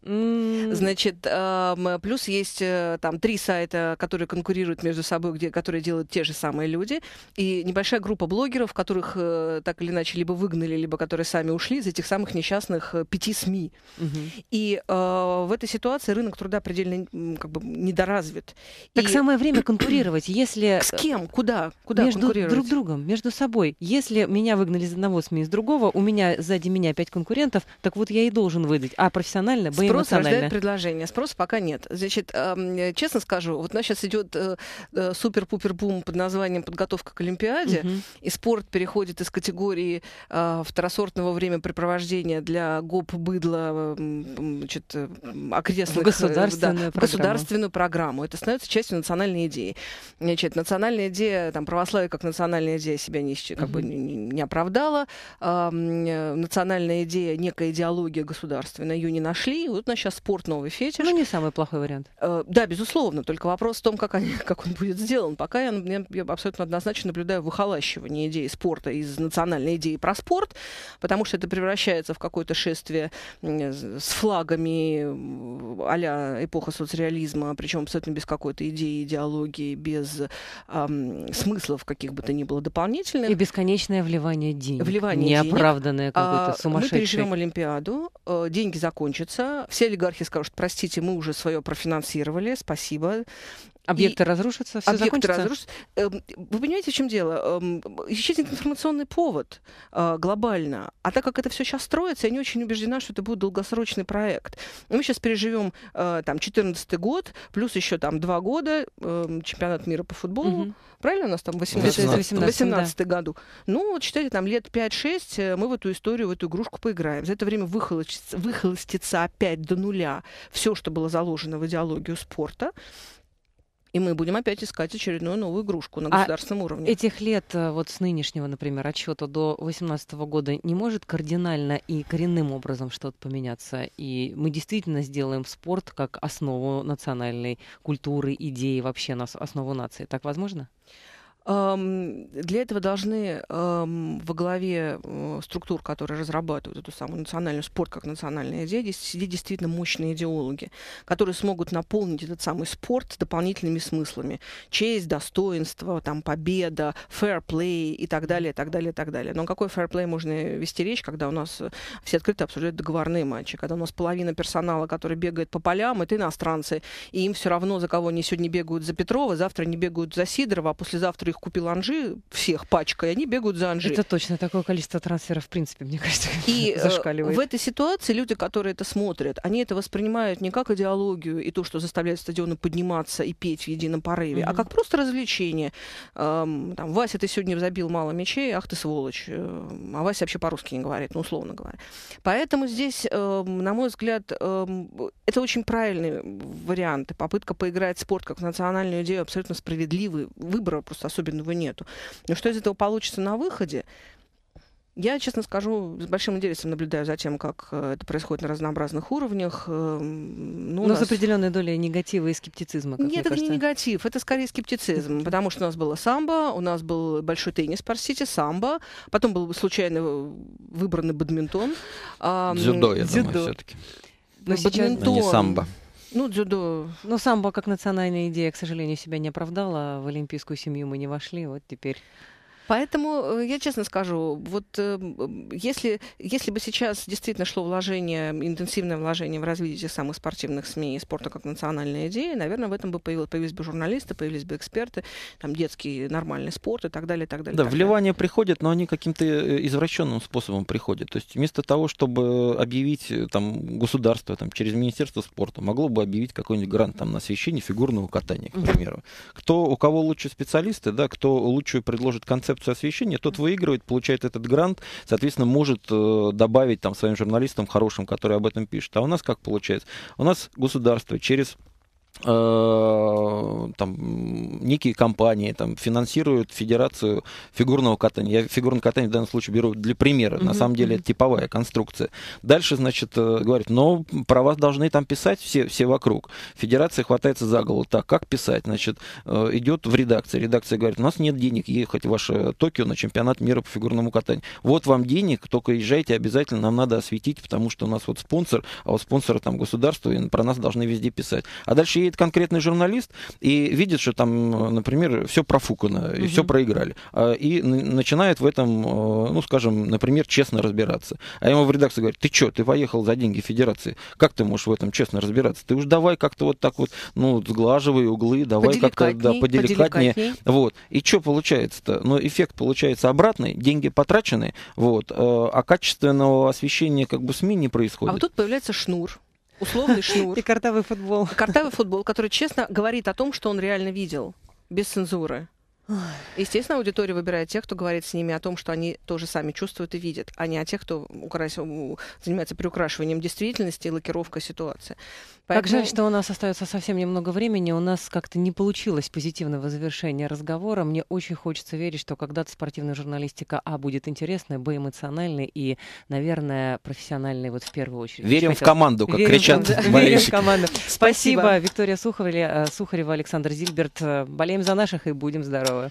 A: Значит,
C: эм, плюс есть э, там три сайта, которые конкурируют между собой, где, которые делают те же самые люди, и небольшая группа блогеров, которых э, так или иначе либо выгнали, либо которые сами ушли из этих самых несчастных э, пяти СМИ. Угу. Mm-hmm. И в этой ситуации рынок труда предельно как бы недоразвит. Так и... самое время конкурировать, если... С кем? Куда? Куда между конкурировать? друг
A: другом, между собой. Если меня выгнали из одного СМИ, из другого, у меня сзади меня пять конкурентов, так вот я и должен выдать. А профессионально, боимся спрос рождает
C: предложение. Спроса пока нет. Значит, э, честно скажу, вот у нас сейчас идет э, э, супер-пупер-бум под названием подготовка к Олимпиаде, угу. и спорт переходит из категории а, второсортного времяпрепровождения для гоп быдла значит, окрестных... В государственную, да, программу. государственную программу. Это становится частью национальной идеи. Значит, национальная идея, там, православие как национальная идея себя не, как угу. бы, не, не оправдала. Национальная идея, некая идеология государственная, ее не нашли, вот модно, сейчас спорт новый фетиш. Ну, не самый плохой вариант. Э, да, безусловно, только вопрос в том, как, они, как он будет сделан. Пока я, я, я абсолютно однозначно наблюдаю выхолащивание идеи спорта из национальной идеи про спорт, потому что это превращается в какое-то шествие э, с флагами а эпоха соцреализма, причем абсолютно без какой-то идеи, идеологии, без эм, смыслов каких бы то ни было дополнительных. И бесконечное вливание денег. Вливание Неоправданное денег. какое-то а, сумасшедшее. Мы переживем Олимпиаду, э, деньги закончатся, все олигархи скажут, простите, мы уже свое профинансировали, спасибо, Объекты и разрушатся, все объекты закончится. разрушатся. Эм, вы понимаете, в чем дело? Эм, исчезнет информационный повод э, глобально. А так как это все сейчас строится, я не очень убеждена, что это будет долгосрочный проект. Мы сейчас переживем э, там 14 год, плюс еще там два года эм, чемпионат мира по футболу. Угу. Правильно у нас там 18, 18, году? Ну, вот считайте, там лет 5-6 э, мы в эту историю, в эту игрушку поиграем. За это время выхолостится, выхолостится опять до нуля все, что было заложено в идеологию спорта и мы будем опять искать очередную новую игрушку на а государственном а уровне.
A: Этих лет э, вот с нынешнего, например, отчета до 2018 года не может кардинально и коренным образом что-то поменяться. И мы действительно сделаем спорт как основу национальной культуры, идеи вообще нас основу нации. Так возможно?
C: Для этого должны во главе э, структур, которые разрабатывают эту самую национальную спорт как национальная идея, сидеть действительно мощные идеологи, которые смогут наполнить этот самый спорт дополнительными смыслами. Честь, достоинство, там, победа, fair play и так далее, и так далее, и так далее. Но какой fair play можно вести речь, когда у нас э, все открыто обсуждают договорные матчи, когда у нас половина персонала, который бегает по полям, это иностранцы, и им все равно, за кого они сегодня бегают за Петрова, завтра не бегают за Сидорова, а послезавтра их купил Анжи, всех пачкой, они бегают за Анжи. Это
A: точно, такое количество трансфера в принципе, мне кажется, и э, зашкаливает. в
C: этой ситуации люди, которые это смотрят, они это воспринимают не как идеологию и то, что заставляет стадионы подниматься и петь в едином порыве, mm-hmm. а как просто развлечение. Эм, там, Вася, ты сегодня забил мало мячей, ах ты сволочь. Эм, а Вася вообще по-русски не говорит, ну, условно говоря. Поэтому здесь, эм, на мой взгляд, эм, это очень правильный вариант. Попытка поиграть спорт как в национальную идею абсолютно справедливый. выбор просто особенно особенного нету. Но что из этого получится на выходе? Я, честно скажу, с большим интересом наблюдаю за тем, как э, это происходит на разнообразных уровнях. Эм, ну, Но нас... с определенной долей негатива и скептицизма. Как Нет, это кажется. не негатив, это скорее скептицизм, потому что у нас было самбо, у нас был большой теннис по Сити, самбо, потом был случайно выбранный бадминтон. Дзюдо, я думаю, все-таки. Но ну, бадминтон. сейчас... не самбо.
A: Ну, дзюдо... Но самбо как национальная идея, к сожалению, себя не оправдала. В олимпийскую
C: семью мы не вошли, вот теперь Поэтому э, я честно скажу, вот э, если, если бы сейчас действительно шло вложение, интенсивное вложение в развитие самых спортивных СМИ и спорта как национальной идеи, наверное, в этом бы появилось, появились бы журналисты, появились бы эксперты, там детский нормальный спорт и так далее, и так далее. Да, так
B: вливание далее. приходит, но они каким-то э, извращенным способом приходят. То есть вместо того, чтобы объявить там государство там, через Министерство спорта, могло бы объявить какой-нибудь грант там, на освещение фигурного катания, к примеру. Кто, у кого лучше специалисты, да, кто лучше предложит концепцию концепцию освещения, тот выигрывает, получает этот грант, соответственно, может э, добавить там своим журналистам хорошим, которые об этом пишут. А у нас как получается? У нас государство через Э, там, некие компании там, финансируют Федерацию фигурного катания. Я фигурное катание в данном случае беру для примера. Mm-hmm. На самом деле это типовая конструкция. Дальше, значит, э, говорит, но про вас должны там писать все, все вокруг. Федерация хватается за голову. Так, как писать? Значит, э, идет в редакцию. Редакция говорит, у нас нет денег ехать в ваше Токио на чемпионат мира по фигурному катанию. Вот вам денег, только езжайте обязательно, нам надо осветить, потому что у нас вот спонсор, а у спонсора там государство, и про нас должны везде писать. А дальше приедет конкретный журналист и видит, что там, например, все профукано, и угу. все проиграли. А, и начинает в этом, э, ну, скажем, например, честно разбираться. А ему в редакции говорят, ты что, ты поехал за деньги Федерации, как ты можешь в этом честно разбираться? Ты уж давай как-то вот так вот, ну, сглаживай углы, давай как-то да, поделикатнее. поделикатнее. Вот. И что получается-то? Ну, эффект получается обратный, деньги потрачены, вот, э, а качественного освещения как бы СМИ не происходит. А вот
C: тут появляется шнур условный шнур. И картавый футбол. Картавый футбол, который честно говорит о том, что он реально видел, без цензуры. Естественно, аудитория выбирает тех, кто говорит с ними о том, что они тоже сами чувствуют и видят, а не о тех, кто украс... занимается приукрашиванием действительности и лакировкой ситуации. Поэтому... Как жаль, что
A: у нас остается совсем немного времени. У нас как-то не получилось позитивного завершения разговора. Мне очень хочется верить, что когда-то спортивная журналистика А будет интересной, Б эмоциональной и, наверное, профессиональной вот в первую очередь. Верим Хотел... в команду, как Верим, кричат болельщики. Верим в команду. Спасибо, Спасибо. Виктория Сухарева, э, Сухарева, Александр Зильберт. Болеем за наших и будем здоровы.